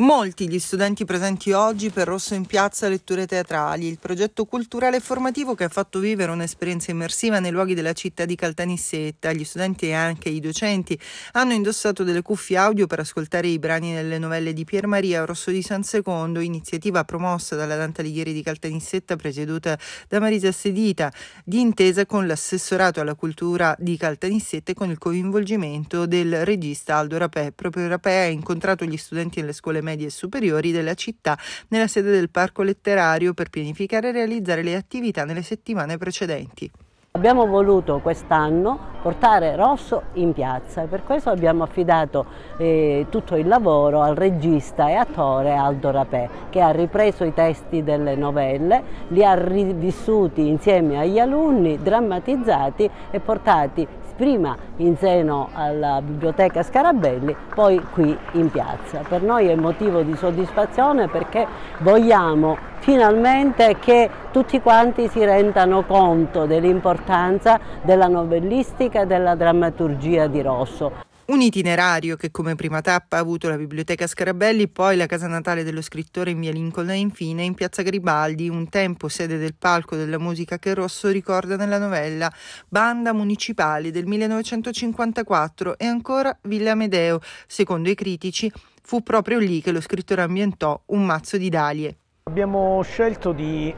Molti gli studenti presenti oggi per Rosso in Piazza Letture Teatrali, il progetto culturale e formativo che ha fatto vivere un'esperienza immersiva nei luoghi della città di Caltanissetta. Gli studenti e anche i docenti hanno indossato delle cuffie audio per ascoltare i brani delle novelle di Pier Maria Rosso di San Secondo, iniziativa promossa dalla Dante Alighieri di Caltanissetta presieduta da Marisa Sedita, di intesa con l'assessorato alla cultura di Caltanissetta e con il coinvolgimento del regista Aldo Rapè. Proprio Rapè ha incontrato gli studenti nelle scuole medie e superiori della città nella sede del Parco Letterario per pianificare e realizzare le attività nelle settimane precedenti. Abbiamo voluto quest'anno portare Rosso in piazza e per questo abbiamo affidato eh, tutto il lavoro al regista e attore Aldo Rapè che ha ripreso i testi delle novelle, li ha rivissuti insieme agli alunni, drammatizzati e portati prima in seno alla biblioteca Scarabelli, poi qui in piazza. Per noi è motivo di soddisfazione perché vogliamo finalmente che tutti quanti si rendano conto dell'importanza della novellistica e della drammaturgia di Rosso un itinerario che come prima tappa ha avuto la biblioteca Scarabelli, poi la casa natale dello scrittore in via Lincoln e infine in piazza Garibaldi, un tempo sede del palco della musica che Rosso ricorda nella novella Banda Municipale del 1954 e ancora Villa Amedeo, secondo i critici fu proprio lì che lo scrittore ambientò un mazzo di dalie. Abbiamo scelto di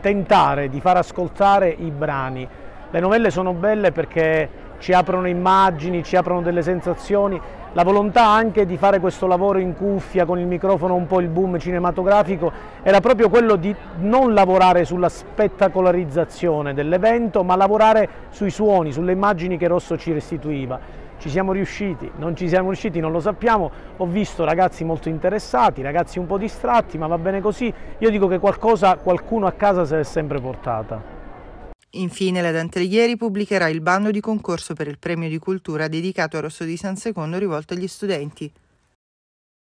tentare di far ascoltare i brani. Le novelle sono belle perché ci aprono immagini, ci aprono delle sensazioni, la volontà anche di fare questo lavoro in cuffia con il microfono un po' il boom cinematografico era proprio quello di non lavorare sulla spettacolarizzazione dell'evento ma lavorare sui suoni, sulle immagini che Rosso ci restituiva. Ci siamo riusciti, non ci siamo riusciti, non lo sappiamo, ho visto ragazzi molto interessati, ragazzi un po' distratti, ma va bene così, io dico che qualcosa qualcuno a casa se l'è sempre portata. Infine la Dante Alighieri pubblicherà il bando di concorso per il premio di cultura dedicato a Rosso di San Secondo rivolto agli studenti.